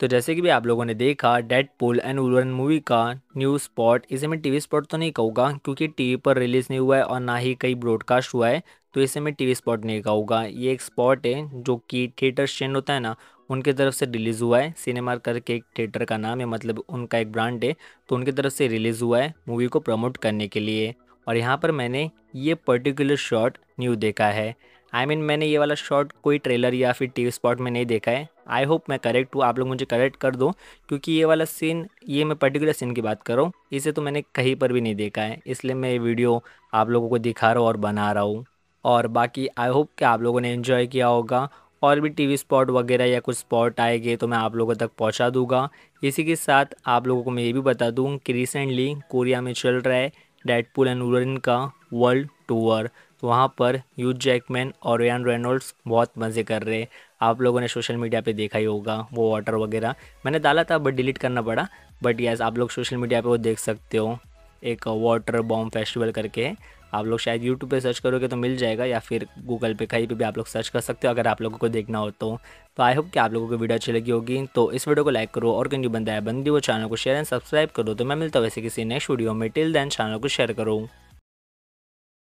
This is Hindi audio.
तो जैसे कि भी आप लोगों ने देखा Deadpool and Wolverine movie का न्यू स्पॉट इसे मैं टीवी स्पॉट तो नहीं कहूँगा क्योंकि टीवी पर रिलीज़ नहीं हुआ है और ना ही कहीं ब्रॉडकास्ट हुआ है तो इसे मैं टीवी स्पॉट नहीं कहूँगा ये एक स्पॉट है जो कि थिएटर चेन होता है ना उनके तरफ से रिलीज़ हुआ है सिनेमार करके एक थिएटर का नाम है मतलब उनका एक ब्रांड है तो उनकी तरफ से रिलीज़ हुआ है मूवी को प्रमोट करने के लिए और यहाँ पर मैंने ये पर्टिकुलर शॉट न्यू देखा है आई I मीन mean, मैंने ये वाला शॉट कोई ट्रेलर या फिर टीवी स्पॉट में नहीं देखा है आई होप मैं करेक्ट हूँ आप लोग मुझे करेक्ट कर दो क्योंकि ये वाला सीन ये मैं पर्टिकुलर सीन की बात कर रहा हूँ इसे तो मैंने कहीं पर भी नहीं देखा है इसलिए मैं ये वीडियो आप लोगों को दिखा रहा हूँ और बना रहा हूँ और बाकी आई होप कि आप लोगों ने इन्जॉय किया होगा और भी वी स्पॉट वगैरह या कुछ स्पॉट आएंगे तो मैं आप लोगों तक पहुँचा दूंगा इसी के साथ आप लोगों को मैं ये भी बता दूँ कि रिसेंटली कोरिया में चल रहा है डेडपुल एंड वुलरिन का वर्ल्ड टूर तो वहाँ पर यूथ जैकमैन और रयान रेनोल्ड्स बहुत मज़े कर रहे हैं आप लोगों ने सोशल मीडिया पे देखा ही होगा वो वाटर वगैरह मैंने डाला था बट डिलीट करना पड़ा बट यस आप लोग सोशल मीडिया पे वो देख सकते हो एक वाटर बॉम्ब फेस्टिवल करके आप लोग शायद यूट्यूब पे सर्च करोगे तो मिल जाएगा या फिर गूगल पे कहीं पे भी आप लोग सर्च कर सकते हो अगर आप लोगों को देखना हो तो तो आई होप कि आप लोगों को वीडियो अच्छी लगी होगी तो इस वीडियो को लाइक करो और कंटिन्यू बंदा है बंदी वो चैनल को शेयर एंड सब्सक्राइब करो तो मैं मिलता हूँ वैसे किसी नेक्स्ट वीडियो में टिल देन चैनल को शेयर करो